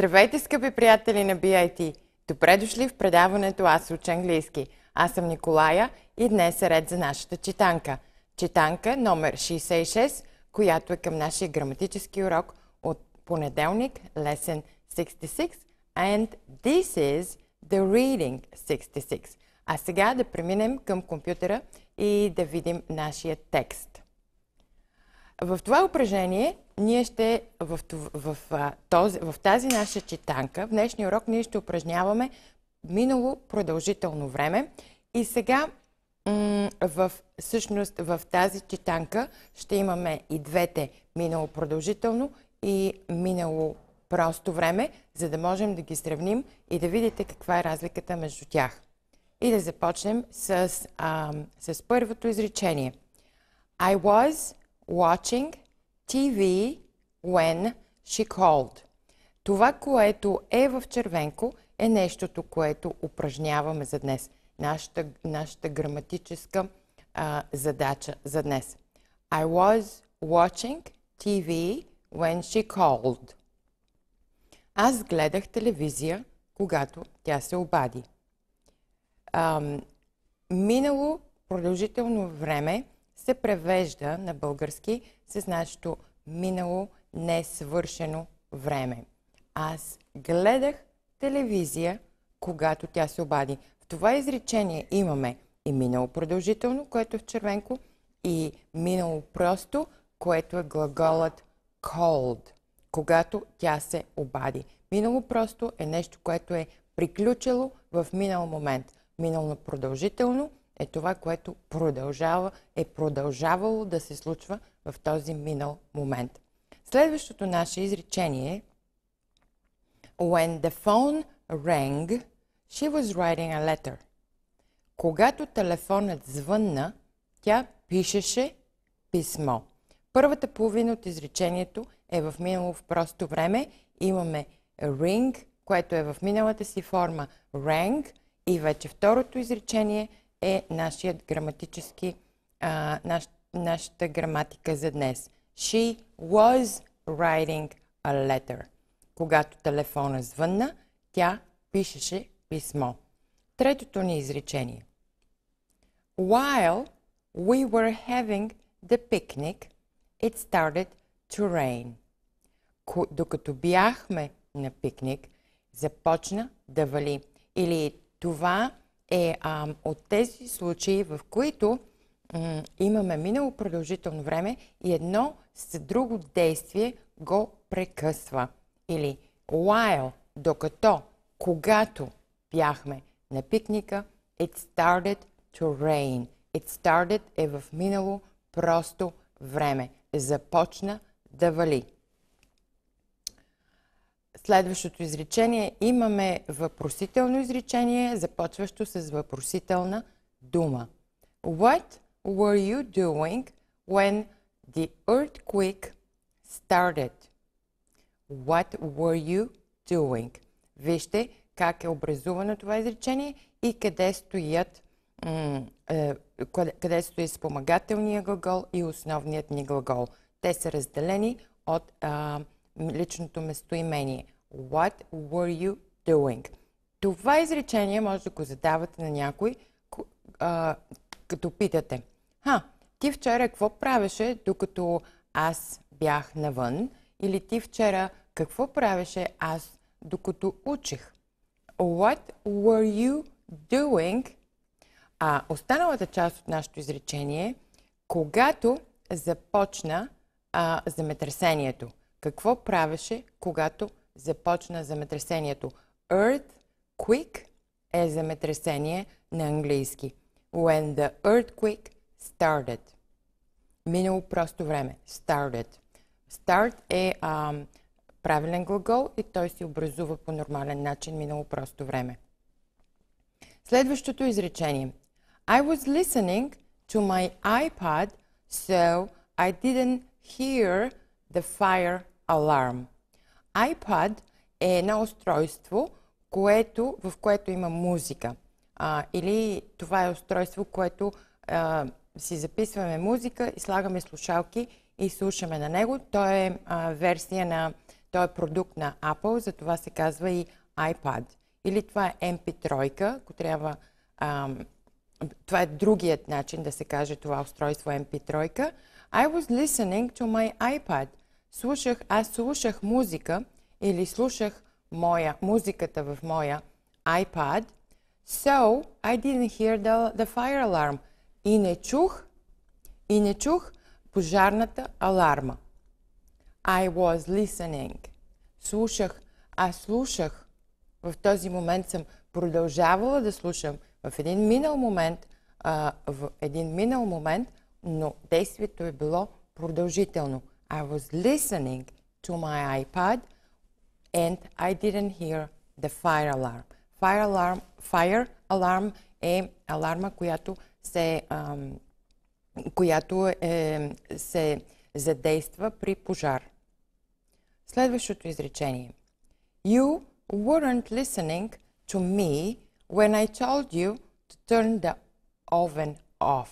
Здравейте, скъпи приятели на BIT! Добре дошли в предаването Аз уча английски. Аз съм Николая и днес е ред за нашата читанка. Читанка номер 66, която е към нашия граматически урок от понеделник, Lesson 66 and this is the reading 66. А сега да преминем към компютъра и да видим нашия текст. В това упражнение ние ще в, в, в, този, в тази наша читанка, в днешния урок, ние ще упражняваме минало продължително време. И сега в, всъщност в тази читанка ще имаме и двете минало продължително и минало просто време, за да можем да ги сравним и да видите каква е разликата между тях. И да започнем с, а, с първото изречение. I was watching TV when she called. Това, което е в червенко, е нещото, което упражняваме за днес. Нашата, нашата граматическа а, задача за днес. I was watching TV when she called. Аз гледах телевизия, когато тя се обади. А, минало продължително време се превежда на български с нашето минало несвършено време. Аз гледах телевизия, когато тя се обади. В това изречение имаме и минало продължително, което е в червенко, и минало просто, което е глаголът cold, когато тя се обади. Минало просто е нещо, което е приключило в минал момент. Минало продължително е това, което продължава, е продължавало да се случва в този минал момент. Следващото наше изречение When the phone rang, she was writing a letter. Когато телефонът звънна, тя пишеше писмо. Първата половина от изречението е в минало в просто време. Имаме ring, което е в миналата си форма rang и вече второто изречение – е нашият граматически, а, наш, нашата граматика за днес. She was writing a letter. Когато телефона звънна, тя пишеше писмо. Третото ни изречение. While we were having the picnic, it started to rain. Докато бяхме на пикник, започна да вали. Или това е а, от тези случаи, в които м, имаме минало продължително време и едно с друго действие го прекъсва. Или while, докато, когато бяхме на пикника, it started to rain. It started е в минало просто време. Започна да вали. Следващото изречение имаме въпросително изречение, започващо с въпросителна дума. What were you doing when the earthquake started? What were you doing? Вижте как е образувано това изречение и къде стоят е, къде стои спомагателния глагол и основният ни глагол. Те са разделени от а, личното местоимение. What were you doing? Това изречение може да го задавате на някой, а, като питате. Ха, ти вчера какво правеше, докато аз бях навън? Или ти вчера какво правеше аз, докато учих? What were you doing? А останалата част от нашето изречение когато започна а, земетресението. Какво правеше, когато започна земетресението. Earthquake е земетресение на английски. When the earthquake started. Минало просто време. Started. Start е а, правилен глагол и той се образува по нормален начин минало просто време. Следващото изречение. I was listening to my iPad, so I didn't hear the fire alarm iPad е едно устройство, което, в което има музика. А, или това е устройство, което а, си записваме музика и слагаме слушалки и слушаме на него. Той е а, версия на, той е продукт на Apple, затова се казва и iPad. Или това е MP3, ако трябва, а, това е другият начин да се каже това устройство е MP3. I was listening to my iPad слушах, аз слушах музика или слушах моя, музиката в моя iPad, so I didn't hear the, the fire alarm. И не чух, и не чух пожарната аларма. I was listening. Слушах, аз слушах. В този момент съм продължавала да слушам в един минал момент, а, в един минал момент, но действието е било продължително. I was listening to my iPad and I didn't hear the fire alarm. Fire alarm, fire alarm a eh, alarma която се, ам, която е, се задейства при пожар. Следващото изречение. You weren't listening to me when I told you to turn the oven off.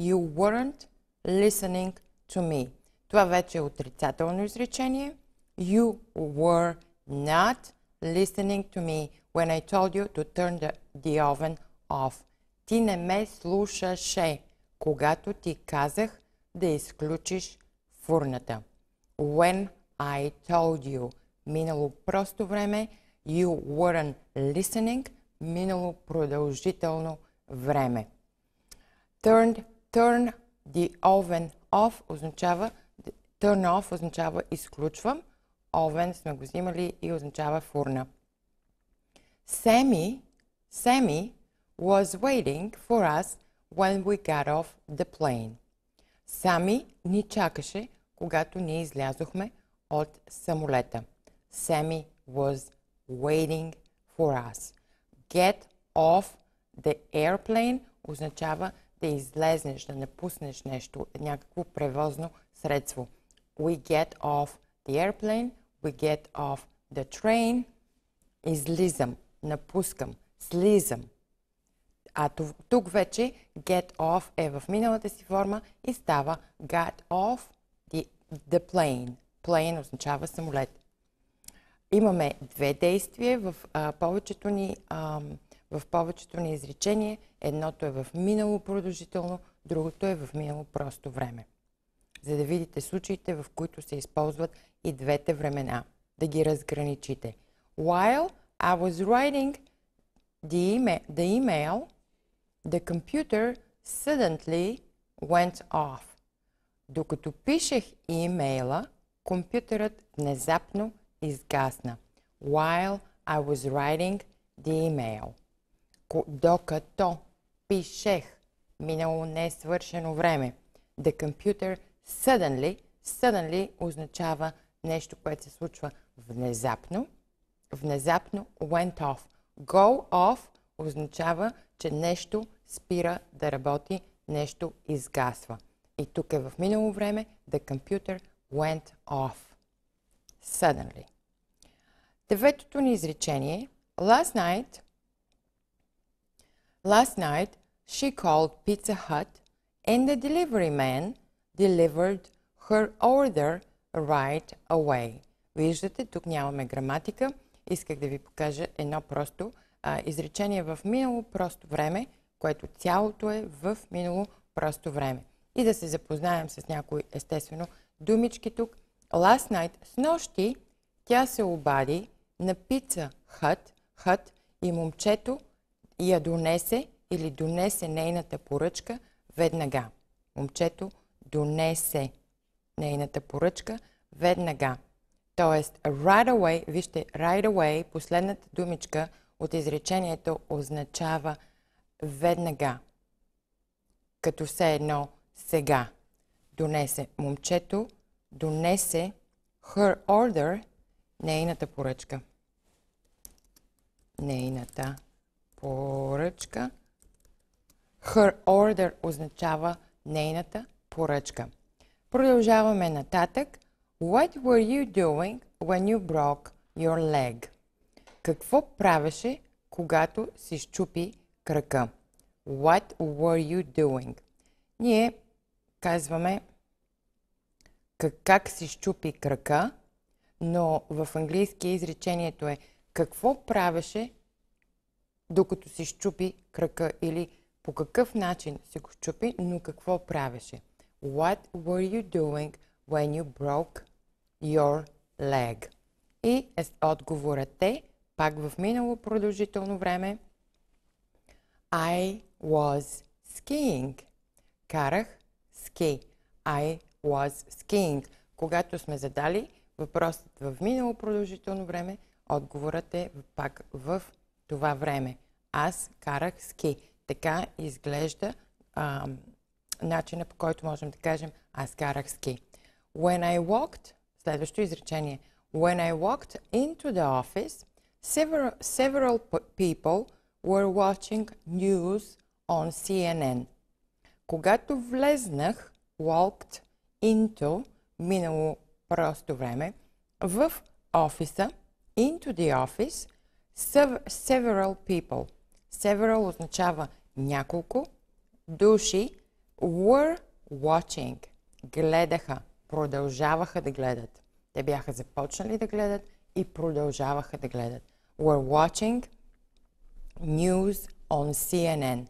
You weren't listening to me. Това вече е отрицателно изречение. You were not listening to me when I told you to turn the, the oven off. Ти не ме слушаше, когато ти казах да изключиш фурната. When I told you. Минало просто време. You weren't listening. Минало продължително време. Turned, turn the oven off означава Turn off означава изключвам. Овен сме го взимали и означава фурна. Sammy, Sammy was waiting for us when we got off the plane. Сами ни чакаше, когато ние излязохме от самолета. Sammy was waiting for us. Get off the airplane означава да излезнеш, да напуснеш нещо, някакво превозно средство we get off the airplane, we get off the train. Излизам, напускам, слизам. А тук вече get off е в миналата си форма и става got off the, the plane. Plane означава самолет. Имаме две действия в а, повечето ни а, в повечето ни изречение. Едното е в минало продължително, другото е в минало просто време за да видите случаите, в които се използват и двете времена. Да ги разграничите. While I was writing the, email, the email, the computer suddenly went off. Докато пишех имейла, компютърът внезапно изгасна. While I was writing the email. Докато пишех минало несвършено време. The computer Suddenly, suddenly означава нещо, което се случва внезапно. Внезапно went off. Go off означава, че нещо спира да работи, нещо изгасва. И тук е в минало време the computer went off. Suddenly. Деветото ни изречение Last night Last night she called Pizza Hut and the delivery man delivered her order right away. Виждате, тук нямаме граматика. Исках да ви покажа едно просто а, изречение в минало просто време, което цялото е в минало просто време. И да се запознаем с някои, естествено, думички тук. Last night, с нощи, тя се обади на пица хът, хът и момчето я донесе или донесе нейната поръчка веднага. Момчето донесе нейната поръчка веднага. Тоест, right away, вижте, right away, последната думичка от изречението означава веднага. Като все едно сега. Донесе момчето, донесе her order, нейната поръчка. Нейната поръчка. Her order означава нейната поръчка. Продължаваме нататък. What were you doing when you broke your leg? Какво правеше, когато си щупи кръка? What were you doing? Ние казваме как, как си щупи крака, но в английски изречението е какво правеше, докато си щупи крака или по какъв начин си го щупи, но какво правеше. What were you doing when you broke your leg? И отговорът е, пак в минало продължително време, I was skiing. Карах ски. I was skiing. Когато сме задали въпросът в минало продължително време, отговорът е пак в това време. Аз карах ски. Така изглежда начина по който можем да кажем аз карах ски. When I walked, следващо изречение, When I walked into the office, several, several people were watching news on CNN. Когато влезнах, walked into, минало просто време, в офиса, into the office, several people. Several означава няколко души, were watching. Гледаха. Продължаваха да гледат. Те бяха започнали да гледат и продължаваха да гледат. Were watching news on CNN.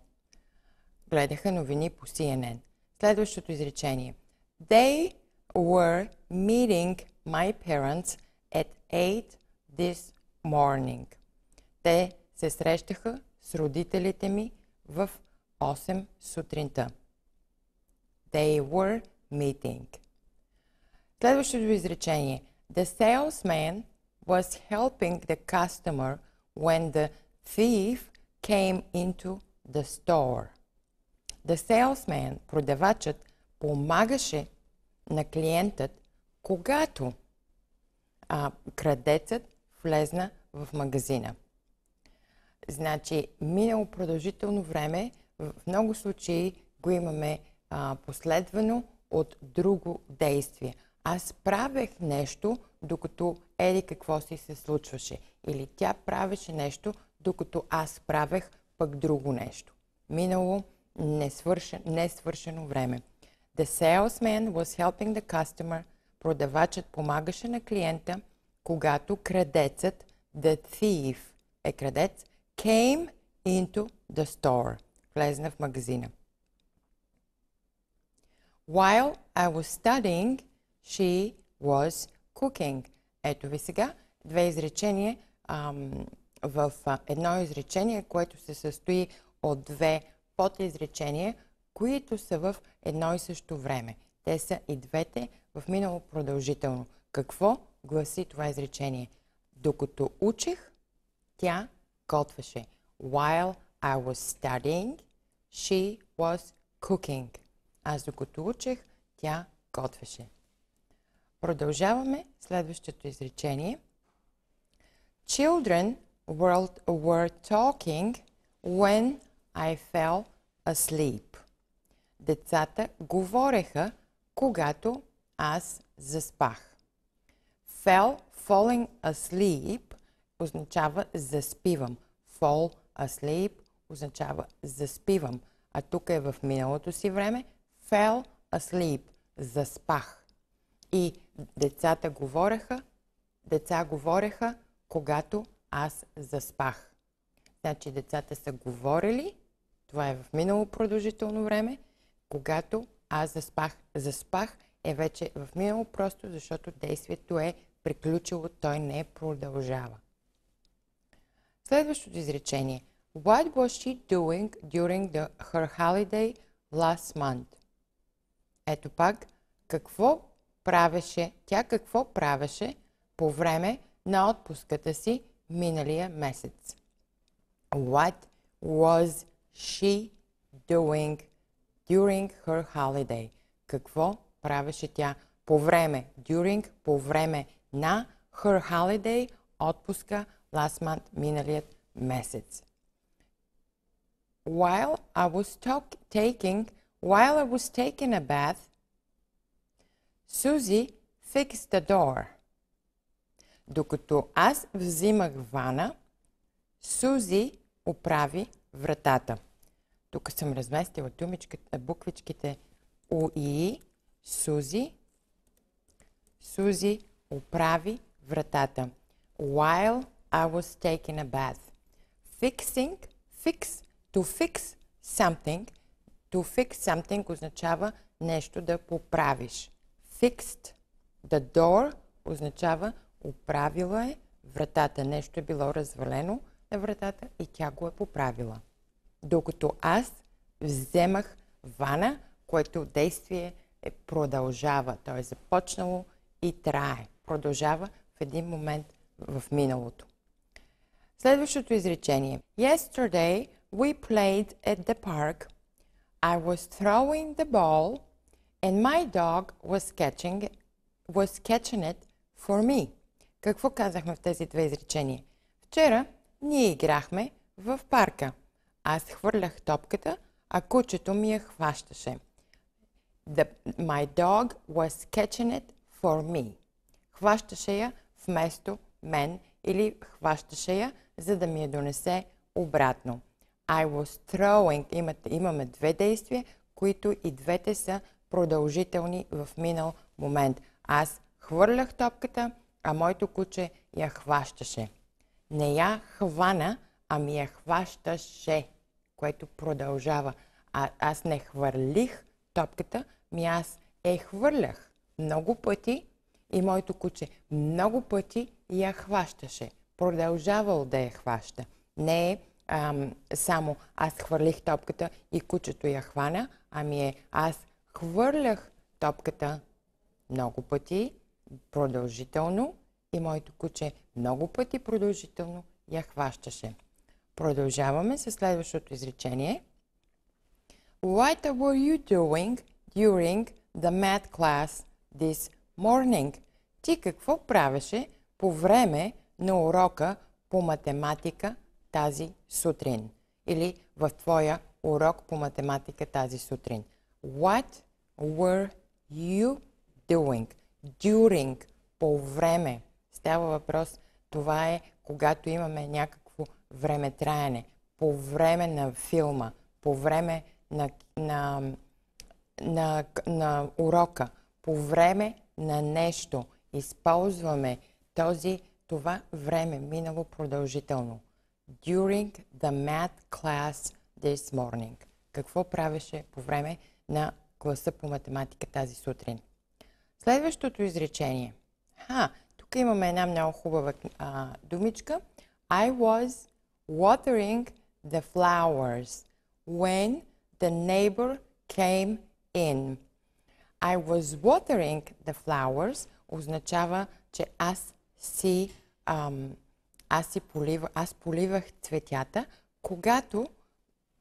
Гледаха новини по CNN. Следващото изречение. They were meeting my parents at 8 this morning. Те се срещаха с родителите ми в 8 сутринта. They were meeting. Следващото изречение. The salesman was helping the customer when the thief came into the store. The salesman, продавачът, помагаше на клиентът, когато а, крадецът влезна в магазина. Значи, минало продължително време, в много случаи го имаме а, последвано от друго действие. Аз правех нещо, докато еди какво си се случваше. Или тя правеше нещо, докато аз правех пък друго нещо. Минало несвършен, несвършено време. The salesman was helping the customer. Продавачът помагаше на клиента, когато крадецът, the thief е крадец, came into the store. Влезна в магазина. While I was studying, she was cooking. Ето ви сега две изречения ам, в а, едно изречение, което се състои от две подизречения, които са в едно и също време. Те са и двете в минало продължително. Какво гласи това изречение? Докато учих, тя готвеше. While I was studying, she was cooking. Аз докато учех, тя готвеше. Продължаваме следващото изречение. Children were talking when I fell asleep. Децата говореха, когато аз заспах. Fell, falling asleep означава заспивам. Fall asleep означава заспивам. А тук е в миналото си време, fell asleep, заспах. И децата говореха, деца говореха, когато аз заспах. Значи децата са говорили, това е в минало продължително време, когато аз заспах. Заспах е вече в минало просто, защото действието е приключило, той не продължава. Следващото изречение. What was she doing during the, her holiday last month? Ето пак какво правеше, тя какво правеше по време на отпуската си миналия месец. What was she doing during her holiday? Какво правеше тя по време, during, по време на her holiday, отпуска last month, миналият месец. While I was talk, taking While I was taking a bath, Susie fixed the door. Докато аз взимах вана, Сузи оправи вратата. Тук съм разместила думичката, буквичките У и И. Сузи. Сузи оправи вратата. While I was taking a bath. Fixing, fix, to fix something – To fix something означава нещо да поправиш. Fixed the door означава оправила е вратата. Нещо е било развалено на вратата и тя го е поправила. Докато аз вземах вана, което действие е продължава, то е започнало и трае. Продължава в един момент в миналото. Следващото изречение. Yesterday we played at the park I was throwing the ball and my dog was catching, was catching it for me. Какво казахме в тези две изречения? Вчера ние играхме в парка. Аз хвърлях топката, а кучето ми я хващаше. The, my dog was catching it for me. Хващаше я вместо мен или хващаше я, за да ми я донесе обратно. I was throwing. имаме две действия, които и двете са продължителни в минал момент. Аз хвърлях топката, а моето куче я хващаше. Не я хвана, а ми я хващаше, което продължава. А, аз не хвърлих топката, ми аз е хвърлях много пъти и моето куче много пъти я хващаше. Продължавал да я хваща. Не е ам, само аз хвърлих топката и кучето я хвана, ами е аз хвърлях топката много пъти, продължително и моето куче много пъти продължително я хващаше. Продължаваме с следващото изречение. What were you doing during the math class this morning? Ти какво правеше по време на урока по математика тази сутрин. Или в твоя урок по математика тази сутрин. What were you doing? During, по време. Става въпрос, това е когато имаме някакво време траене. По време на филма, по време на, на, на, на урока, по време на нещо. Използваме този, това време, минало продължително. during the math class this morning. Какво правеше по време на класа по математика тази сутрин? Следващото изречение. Ха, тук имаме една много хубава а, думичка. I was watering the flowers when the neighbor came in. I was watering the flowers означава, че аз си ам, аз, си полив, аз поливах цветята, когато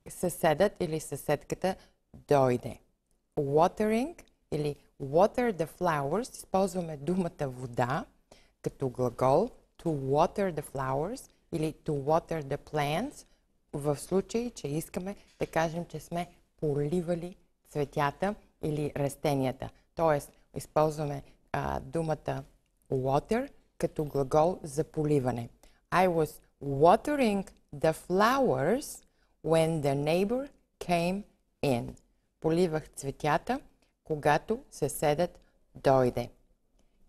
съседът или съседката дойде. Watering или water the flowers, използваме думата вода като глагол to water the flowers или to water the plants, в случай, че искаме да кажем, че сме поливали цветята или растенията. Тоест, използваме а, думата water като глагол за поливане. I was watering the flowers when the neighbor came in. Поливах цветята, когато съседът дойде.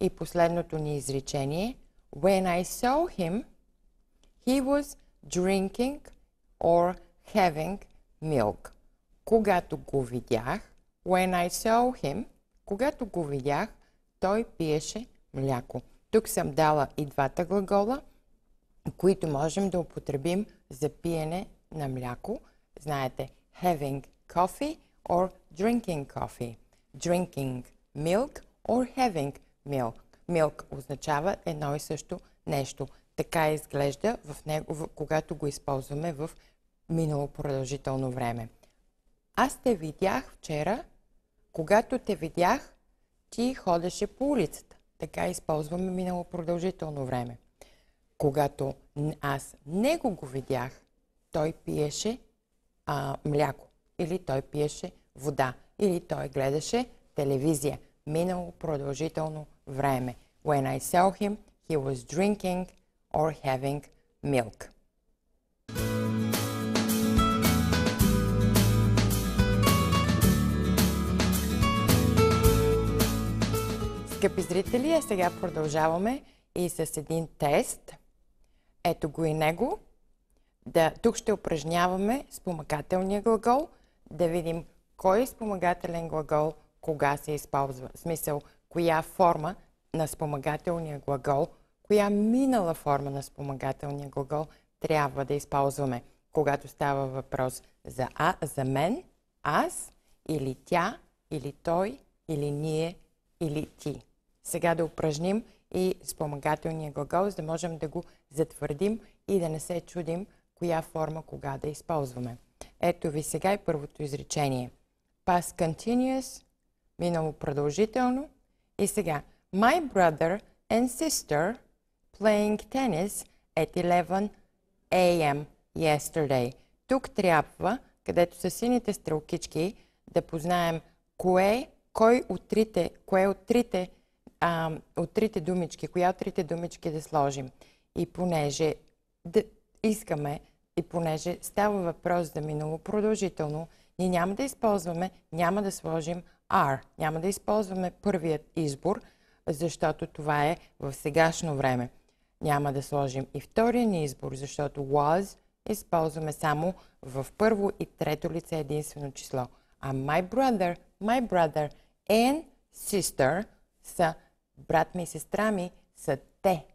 И последното ни изречение. When I saw him, he was drinking or having milk. Когато го видях, when I saw him, когато го видях, той пиеше мляко. Тук съм дала и двата глагола – които можем да употребим за пиене на мляко. Знаете, having coffee or drinking coffee. Drinking milk or having milk. Milk означава едно и също нещо. Така изглежда, в него, когато го използваме в минало продължително време. Аз те видях вчера, когато те видях, ти ходеше по улицата. Така използваме минало продължително време когато аз него го видях, той пиеше а, мляко, или той пиеше вода, или той гледаше телевизия. Минало продължително време. When I saw him, he was drinking or having milk. Скъпи зрители, а сега продължаваме и с един тест – ето го и него. Да, тук ще упражняваме спомагателния глагол, да видим кой е спомагателен глагол кога се използва. В смисъл, коя форма на спомагателния глагол, коя минала форма на спомагателния глагол трябва да използваме, когато става въпрос за а, за мен, аз или тя, или той, или ние, или ти. Сега да упражним и спомагателния глагол, за да можем да го затвърдим и да не се чудим коя форма кога да използваме. Ето ви сега и първото изречение. Past continuous, минало продължително. И сега, my brother and sister playing tennis at 11 a.m. yesterday. Тук трябва, където са сините стрелкички, да познаем кое, кой от трите, кое от трите а, от трите думички, коя от трите думички да сложим. И понеже да искаме, и понеже става въпрос за да минало продължително, ние няма да използваме, няма да сложим R, няма да използваме първият избор, защото това е в сегашно време. Няма да сложим и втория ни избор, защото was използваме само в първо и трето лице единствено число. А my brother, my brother and sister са брат ми и сестра ми са те.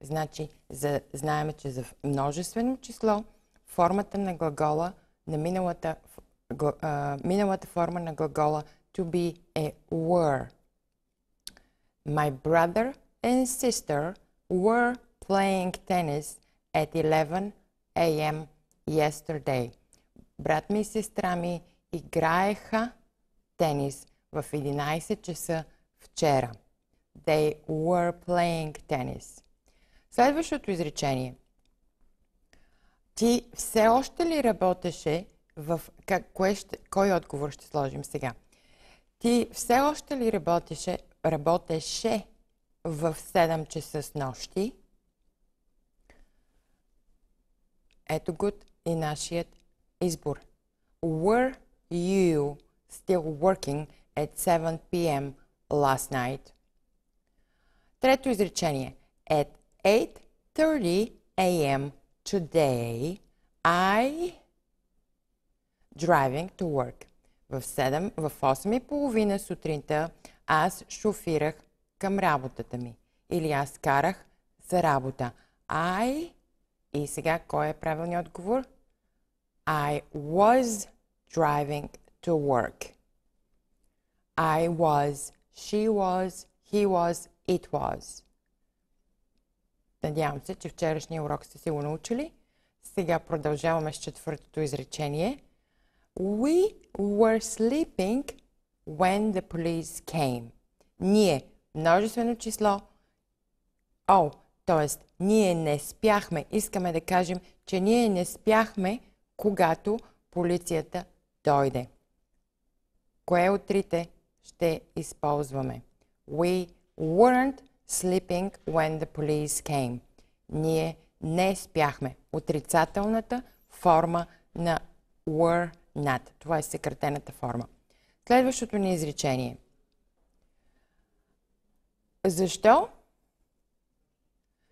Значи, за, знаем, че за множествено число формата на глагола на миналата, а, миналата форма на глагола to be е were. My brother and sister were playing tennis at 11 a.m. yesterday. Брат ми и сестра ми играеха тенис в 11 часа вчера. They were playing tennis. Следващото изречение. Ти все още ли работеше в... Как, кое ще, кой отговор ще сложим сега? Ти все още ли работеше, работеше в 7 часа с нощи? Ето го и нашият избор. Were you still working at 7 p.m. last night? Трето изречение. At 8.30 a.m. today I driving to work. В, 7, в 8.30 сутринта аз шофирах към работата ми. Или аз карах за работа. I и сега кой е правилният отговор? I was driving to work. I was, she was, he was, It was. Надявам се, че вчерашния урок сте си го научили. Сега продължаваме с четвъртото изречение. We were sleeping when the police came. Ние, множествено число, о, т.е. ние не спяхме. Искаме да кажем, че ние не спяхме, когато полицията дойде. Кое от трите ще използваме? We weren't sleeping when the police came. Ние не спяхме. Отрицателната форма на were not. Това е съкратената форма. Следващото ни изречение. Защо?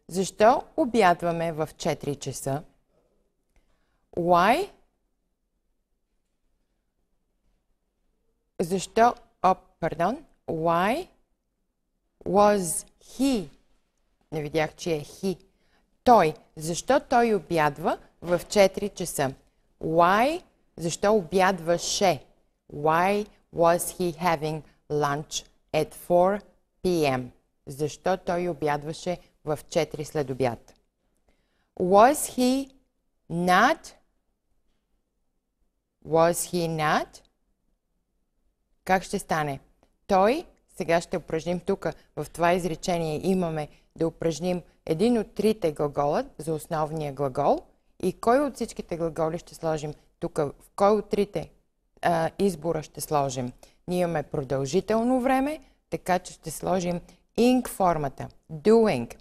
Защо обядваме в 4 часа? Why? Защо? О, oh, пардон. Why was he. Не видях, че е he. Той. Защо той обядва в 4 часа? Why? Защо обядваше? Why was he having lunch at 4 p.m.? Защо той обядваше в 4 след обяд? Was he not? Was he not? Как ще стане? Той сега ще упражним тук, в това изречение имаме да упражним един от трите глагола за основния глагол и кой от всичките глаголи ще сложим тук, в кой от трите а, избора ще сложим. Ние имаме продължително време, така че ще сложим ing формата. Doing.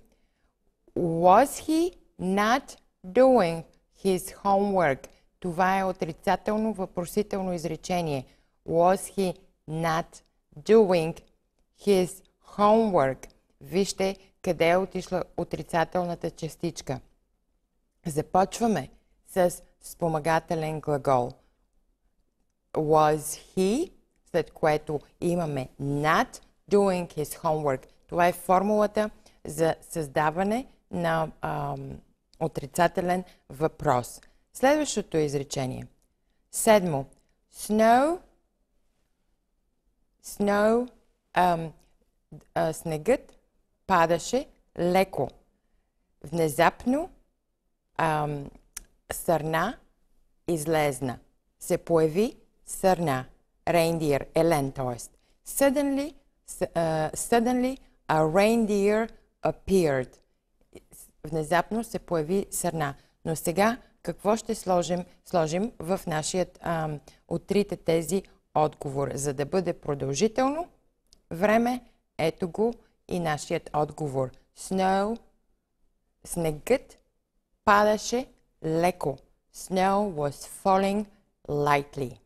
Was he not doing his homework? Това е отрицателно въпросително изречение. Was he not doing his homework. Вижте къде е отишла отрицателната частичка. Започваме с спомагателен глагол. Was he, след което имаме not doing his homework. Това е формулата за създаване на ам, отрицателен въпрос. Следващото изречение. Седмо. Snow. Snow а, а, снегът падаше леко. Внезапно а, сърна излезна. Се появи сърна. Рейндир, елен, т.е. Suddenly, uh, suddenly a reindeer appeared. Внезапно се появи сърна. Но сега какво ще сложим, сложим в нашия, а, от трите тези отговор, за да бъде продължително време, ето го и нашият отговор. Snow, снегът падаше леко. Snow was falling lightly.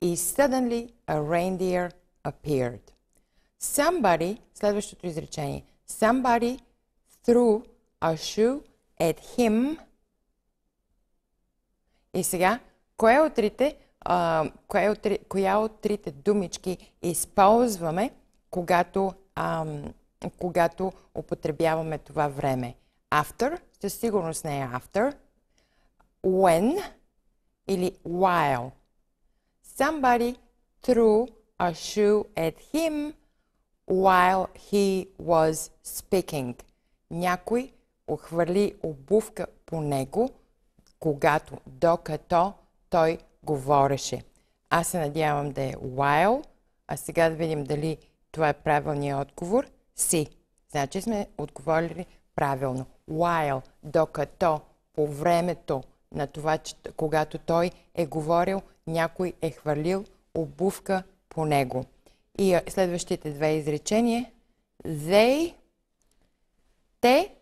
И suddenly a reindeer appeared. Somebody, следващото изречение, somebody threw a shoe at him. И сега, кое от трите а, коя, от, коя от трите думички използваме, когато, а, когато употребяваме това време. After, със сигурност не е after. When или while. Somebody threw a shoe at him while he was speaking. Някой охвърли обувка по него, когато, докато той говореше. Аз се надявам да е while, а сега да видим дали това е правилният отговор. Си. Значи сме отговорили правилно. While, докато, по времето на това, че, когато той е говорил, някой е хвалил обувка по него. И следващите две изречения. They, те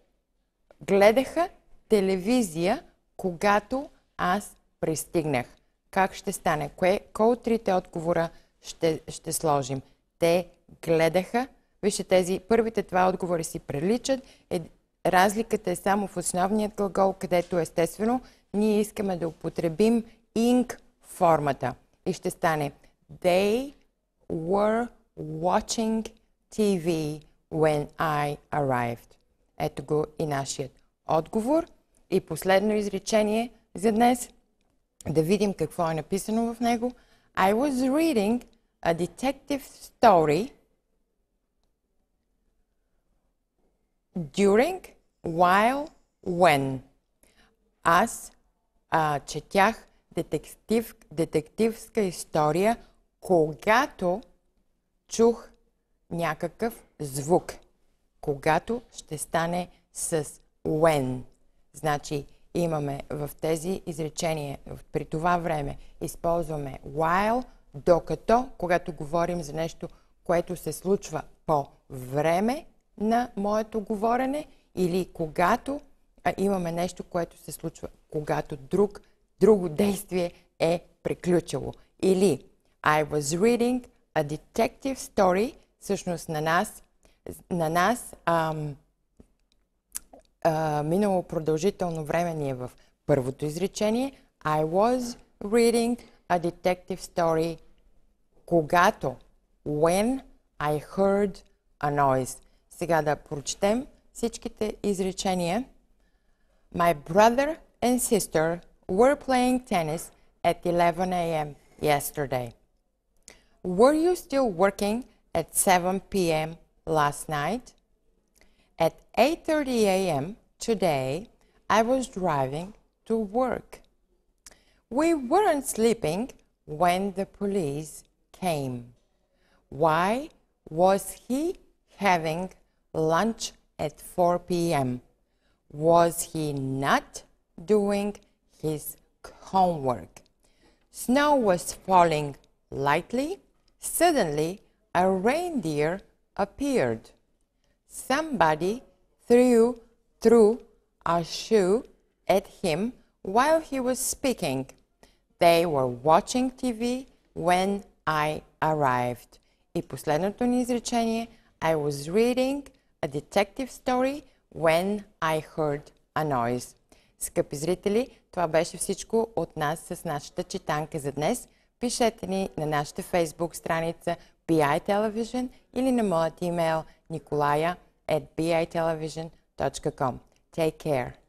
гледаха телевизия, когато аз пристигнах. Как ще стане? Кое, кой от трите отговора ще, ще сложим? Те гледаха. Вижте, тези първите два отговори си приличат. Е, разликата е само в основният глагол, където естествено ние искаме да употребим ing формата. И ще стане They were watching TV when I arrived. Ето го и нашият отговор. И последно изречение за днес – да видим какво е написано в него. I was reading a detective story during, while, when. Аз а, четях детектив, детективска история, когато чух някакъв звук. Когато ще стане с when. Значи имаме в тези изречения. При това време използваме while, докато, когато говорим за нещо, което се случва по време на моето говорене или когато а, имаме нещо, което се случва, когато друг, друго действие е приключило. Или I was reading a detective story, всъщност на нас, на нас ам, а, минало продължително време ни е в първото изречение. I was reading a detective story когато, when I heard a noise. Сега да прочетем всичките изречения. My brother and sister were playing tennis at 11 a.m. yesterday. Were you still working at 7 p.m. last night? At 8:30 a.m. today, I was driving to work. We weren't sleeping when the police came. Why was he having lunch at 4 p.m.? Was he not doing his homework? Snow was falling lightly. Suddenly, a reindeer appeared. Somebody threw through a shoe at him while he was speaking. They were watching TV when I arrived. И последното ни изречение I was reading a detective story when I heard a noise. Скъпи зрители, това беше всичко от нас с нашата читанка за днес. Пишете ни на нашата Facebook страница BI Television или на моят имейл nikolaya at bitelevision.com. Take care.